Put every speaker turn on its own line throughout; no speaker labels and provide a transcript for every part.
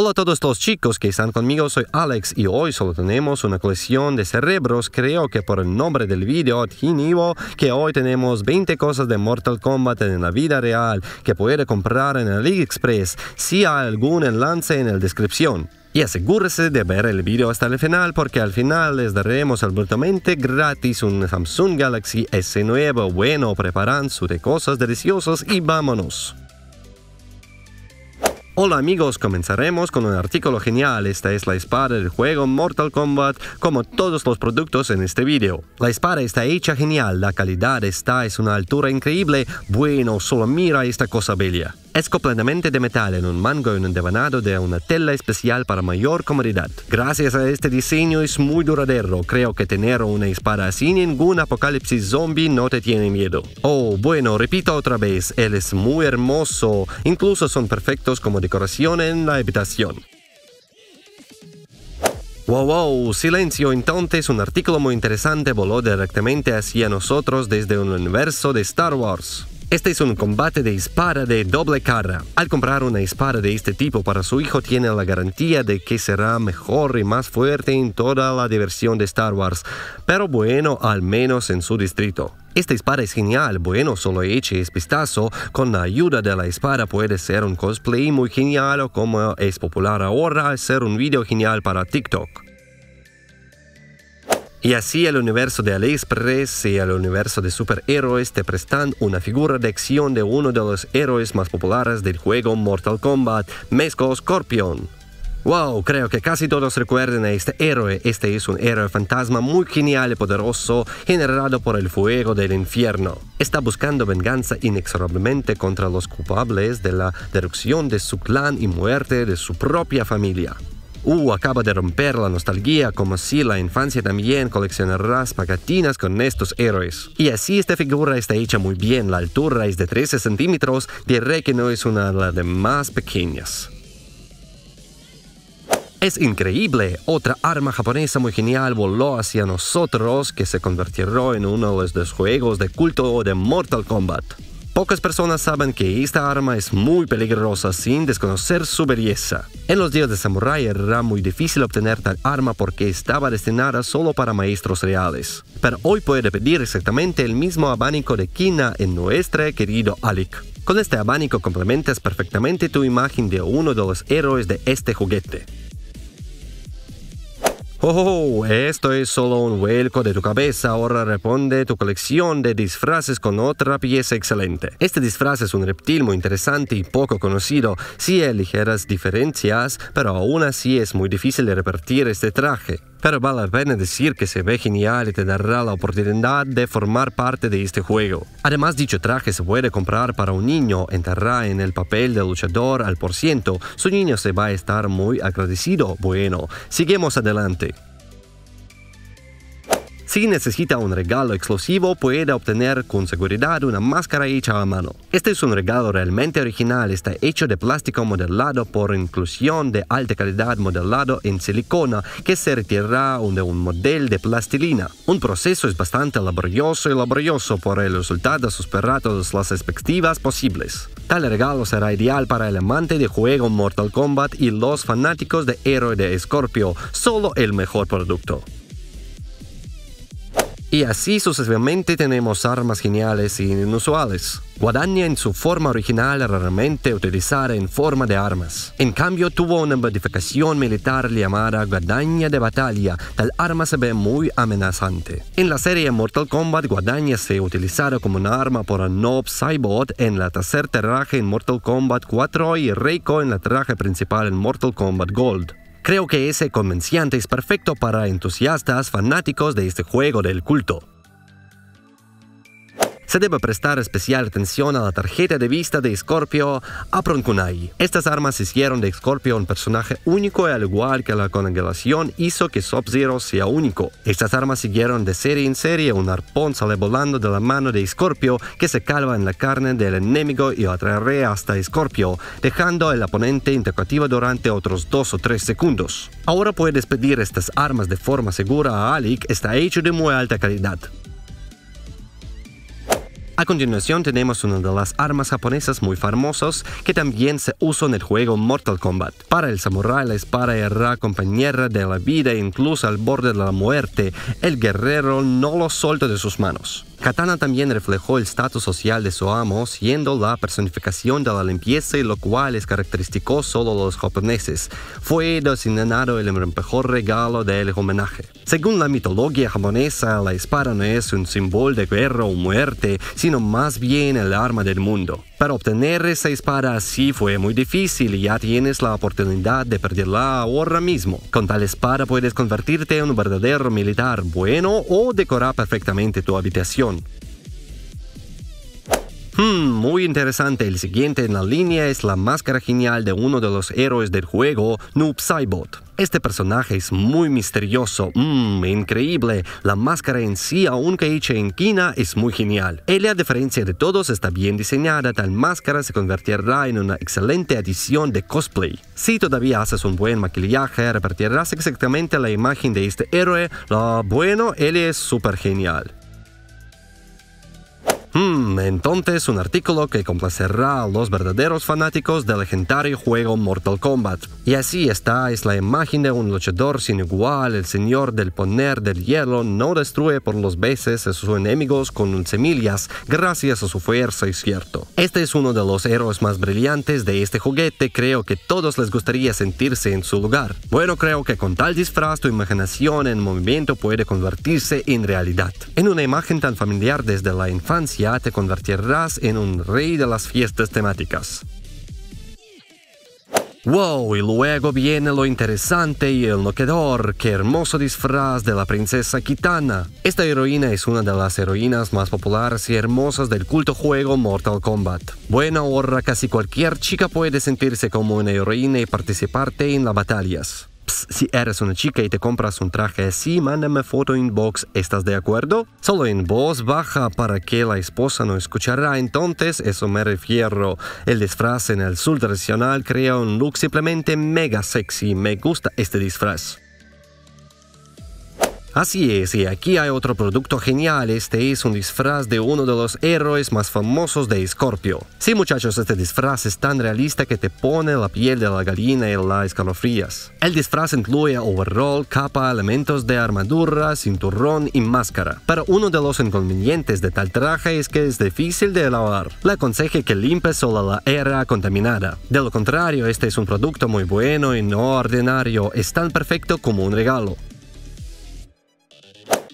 Hola a todos los chicos que están conmigo, soy Alex y hoy solo tenemos una colección de cerebros, creo que por el nombre del video que hoy tenemos 20 cosas de Mortal Kombat en la vida real que puede comprar en el AliExpress, si hay algún enlace en la descripción. Y asegúrese de ver el video hasta el final porque al final les daremos absolutamente gratis un Samsung Galaxy s nuevo Bueno, preparan sus de cosas deliciosas y vámonos. Hola amigos, comenzaremos con un artículo genial. Esta es la espada del juego Mortal Kombat, como todos los productos en este video. La espada está hecha genial, la calidad está es una altura increíble. Bueno, solo mira esta cosa bella. Es completamente de metal en un mango y un devanado de una tela especial para mayor comodidad. Gracias a este diseño es muy duradero. Creo que tener una espada sin ningún apocalipsis zombie no te tiene miedo. Oh, bueno, repito otra vez, él es muy hermoso. Incluso son perfectos como de decoración en la habitación. Wow, wow, silencio. Entonces, un artículo muy interesante voló directamente hacia nosotros desde un universo de Star Wars. Este es un combate de espada de doble cara. Al comprar una espada de este tipo para su hijo tiene la garantía de que será mejor y más fuerte en toda la diversión de Star Wars, pero bueno, al menos en su distrito. Esta espada es genial, bueno, solo eches este vistazo, con la ayuda de la espada puede ser un cosplay muy genial o como es popular ahora, ser un video genial para TikTok. Y así el universo de AliExpress y el universo de superhéroes te prestan una figura de acción de uno de los héroes más populares del juego Mortal Kombat, Mezco Scorpion. Wow, creo que casi todos recuerden a este héroe. Este es un héroe fantasma muy genial y poderoso, generado por el fuego del infierno. Está buscando venganza inexorablemente contra los culpables de la destrucción de su clan y muerte de su propia familia. U uh, acaba de romper la nostalgia como si la infancia también coleccionara pagatinas con estos héroes. Y así esta figura está hecha muy bien, la altura es de 13 centímetros, diré que no es una de las más pequeñas. Es increíble, otra arma japonesa muy genial voló hacia nosotros que se convertirá en uno de los juegos de culto de Mortal Kombat. Pocas personas saben que esta arma es muy peligrosa sin desconocer su belleza. En los días de Samurai era muy difícil obtener tal arma porque estaba destinada solo para maestros reales. Pero hoy puede pedir exactamente el mismo abanico de Kina en nuestro querido Alec. Con este abanico complementas perfectamente tu imagen de uno de los héroes de este juguete. Oh, esto es solo un vuelco de tu cabeza. Ahora responde tu colección de disfraces con otra pieza excelente. Este disfraz es un reptil muy interesante y poco conocido. Sí hay ligeras diferencias, pero aún así es muy difícil de repartir este traje pero vale la pena decir que se ve genial y te dará la oportunidad de formar parte de este juego. Además, dicho traje se puede comprar para un niño, entrará en el papel de luchador al por ciento, su niño se va a estar muy agradecido. Bueno, sigamos adelante. Si necesita un regalo exclusivo, puede obtener con seguridad una máscara hecha a mano. Este es un regalo realmente original, está hecho de plástico modelado por inclusión de alta calidad modelado en silicona que se retirará de un modelo de plastilina. Un proceso es bastante laborioso y laborioso, por el resultado superar todas las expectativas posibles. Tal regalo será ideal para el amante de juego Mortal Kombat y los fanáticos de Héroe de Escorpio, solo el mejor producto. Y así sucesivamente tenemos armas geniales y e inusuales. Guadaña en su forma original raramente utilizada en forma de armas. En cambio tuvo una modificación militar llamada guadaña de batalla, tal arma se ve muy amenazante. En la serie Mortal Kombat guadaña se utilizara como un arma por Noob Saibot en la tercer traje en Mortal Kombat 4 y Reiko en la traje principal en Mortal Kombat Gold. Creo que ese comerciante es perfecto para entusiastas fanáticos de este juego del culto se debe prestar especial atención a la tarjeta de vista de Scorpio Apronkunai. Estas armas hicieron de Scorpio un personaje único al igual que la congelación hizo que Sub-Zero sea único. Estas armas siguieron de serie en serie, un arpón sale volando de la mano de Scorpio que se calva en la carne del enemigo y lo atraerá hasta Scorpio, dejando al oponente intercativo durante otros 2 o 3 segundos. Ahora puedes pedir estas armas de forma segura a Alec, está hecho de muy alta calidad. A continuación tenemos una de las armas japonesas muy famosas que también se usó en el juego Mortal Kombat. Para el samurái la espada era compañera de la vida e incluso al borde de la muerte. El guerrero no lo solta de sus manos. Katana también reflejó el estatus social de su amo, siendo la personificación de la limpieza y lo cual es característico solo de los japoneses. Fue designado el mejor regalo del homenaje. Según la mitología japonesa, la espada no es un símbolo de guerra o muerte, sino más bien el arma del mundo. Para obtener esa espada así fue muy difícil y ya tienes la oportunidad de perderla ahora mismo. Con tal espada puedes convertirte en un verdadero militar bueno o decorar perfectamente tu habitación Hmm, muy interesante. El siguiente en la línea es la máscara genial de uno de los héroes del juego, Noob Saibot. Este personaje es muy misterioso, mmm, increíble. La máscara en sí, aunque hecha en quina, es muy genial. Ella, a diferencia de todos, está bien diseñada. Tal máscara se convertirá en una excelente adición de cosplay. Si todavía haces un buen maquillaje, repartirás exactamente la imagen de este héroe. Lo ah, bueno, él es súper genial. Hmm, entonces un artículo que complacerá a los verdaderos fanáticos del legendario juego Mortal Kombat. Y así está, es la imagen de un luchador sin igual, el señor del poner del hielo no destruye por los veces a sus enemigos con semillas gracias a su fuerza y cierto. Este es uno de los héroes más brillantes de este juguete, creo que todos les gustaría sentirse en su lugar. Bueno, creo que con tal disfraz tu imaginación en movimiento puede convertirse en realidad. En una imagen tan familiar desde la infancia, te convertirás en un rey de las fiestas temáticas. ¡Wow! Y luego viene lo interesante y el noquedor. ¡Qué hermoso disfraz de la princesa Kitana! Esta heroína es una de las heroínas más populares y hermosas del culto juego Mortal Kombat. Bueno, ahora casi cualquier chica puede sentirse como una heroína y participarte en las batallas si eres una chica y te compras un traje así, mándame foto inbox, ¿estás de acuerdo? Solo en voz baja para que la esposa no escuchará, entonces eso me refiero. El disfraz en el sur tradicional crea un look simplemente mega sexy, me gusta este disfraz. Así es, y aquí hay otro producto genial, este es un disfraz de uno de los héroes más famosos de Scorpio. Sí muchachos, este disfraz es tan realista que te pone la piel de la gallina y las escalofrías. El disfraz incluye overall, capa, elementos de armadura, cinturón y máscara. Pero uno de los inconvenientes de tal traje es que es difícil de lavar. Le aconseje que limpe solo la era contaminada. De lo contrario, este es un producto muy bueno y no ordinario, es tan perfecto como un regalo.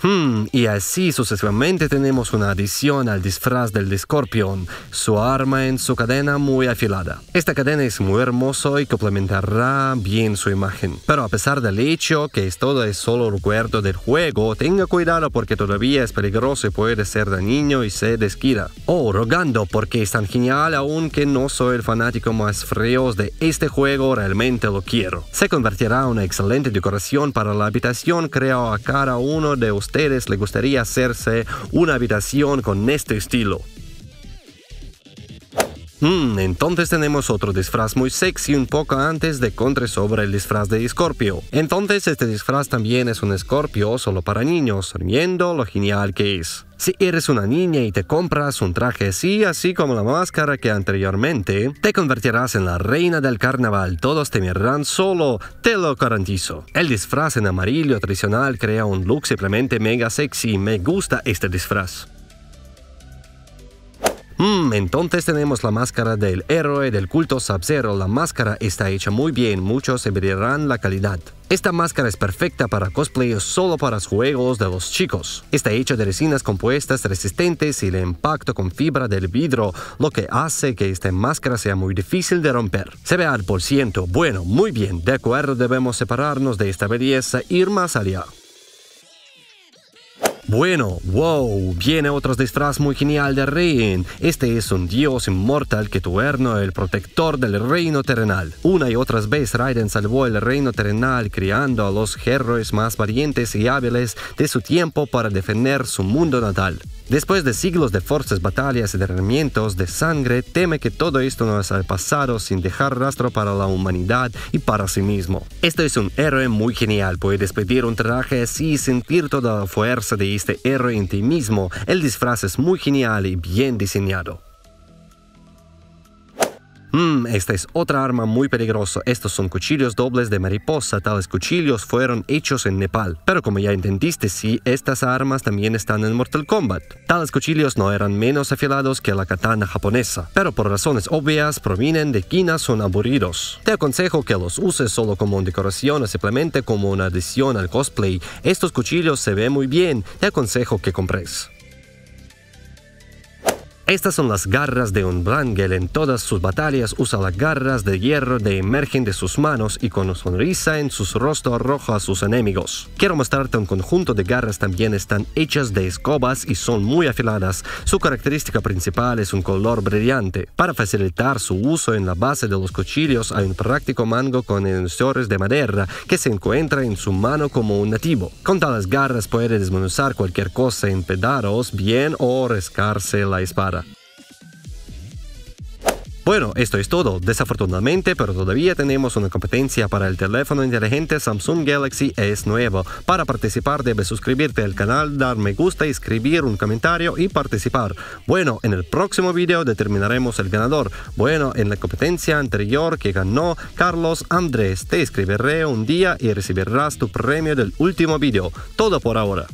Hmm, y así sucesivamente tenemos una adición al disfraz del escorpión, su arma en su cadena muy afilada. Esta cadena es muy hermosa y complementará bien su imagen. Pero a pesar del hecho que todo es solo recuerdo del juego, tenga cuidado porque todavía es peligroso y puede ser dañino y se desquira. Oh, rogando porque es tan genial aunque no soy el fanático más frío de este juego, realmente lo quiero. Se convertirá en una excelente decoración para la habitación, creo a cada uno de ustedes ustedes le gustaría hacerse una habitación con este estilo? Mm, entonces tenemos otro disfraz muy sexy un poco antes de contar sobre el disfraz de escorpio. Entonces este disfraz también es un escorpio solo para niños, riendo lo genial que es. Si eres una niña y te compras un traje así, así como la máscara que anteriormente, te convertirás en la reina del carnaval. Todos te mirarán solo, te lo garantizo. El disfraz en amarillo tradicional crea un look simplemente mega sexy. Me gusta este disfraz. Mm, entonces tenemos la máscara del héroe del culto sub -Zero. La máscara está hecha muy bien, muchos se verán la calidad. Esta máscara es perfecta para cosplay o solo para juegos de los chicos. Está hecha de resinas compuestas resistentes y de impacto con fibra del vidrio, lo que hace que esta máscara sea muy difícil de romper. Se ve al por ciento. Bueno, muy bien, de acuerdo debemos separarnos de esta belleza, ir más allá. Bueno, wow, viene otro disfraz muy genial de Rein. Este es un dios inmortal que tuerno el protector del reino terrenal. Una y otras vez Raiden salvó el reino terrenal criando a los héroes más valientes y hábiles de su tiempo para defender su mundo natal. Después de siglos de fuerzas, batallas y derramientos de sangre, teme que todo esto no el pasado sin dejar rastro para la humanidad y para sí mismo. Esto es un héroe muy genial, puedes pedir un traje así y sentir toda la fuerza de este héroe en ti mismo. El disfraz es muy genial y bien diseñado. Mm, esta es otra arma muy peligrosa. Estos son cuchillos dobles de mariposa. Tales cuchillos fueron hechos en Nepal. Pero como ya entendiste, sí, estas armas también están en Mortal Kombat. Tales cuchillos no eran menos afilados que la katana japonesa, pero por razones obvias provienen de China, son aburridos. Te aconsejo que los uses solo como decoración o simplemente como una adición al cosplay. Estos cuchillos se ven muy bien, te aconsejo que compres. Estas son las garras de un Wrangel. En todas sus batallas usa las garras de hierro de emergen de sus manos y con sonrisa en su rostro arroja a sus enemigos. Quiero mostrarte un conjunto de garras también están hechas de escobas y son muy afiladas. Su característica principal es un color brillante. Para facilitar su uso en la base de los cuchillos hay un práctico mango con enunciores de madera que se encuentra en su mano como un nativo. Con tales garras puede desmenuzar cualquier cosa en pedaros bien o rescarse la espada. Bueno, esto es todo, desafortunadamente, pero todavía tenemos una competencia para el teléfono inteligente Samsung Galaxy s nuevo. Para participar debes suscribirte al canal, dar me gusta, escribir un comentario y participar. Bueno, en el próximo video determinaremos el ganador. Bueno, en la competencia anterior que ganó Carlos Andrés, te escribiré un día y recibirás tu premio del último video. Todo por ahora.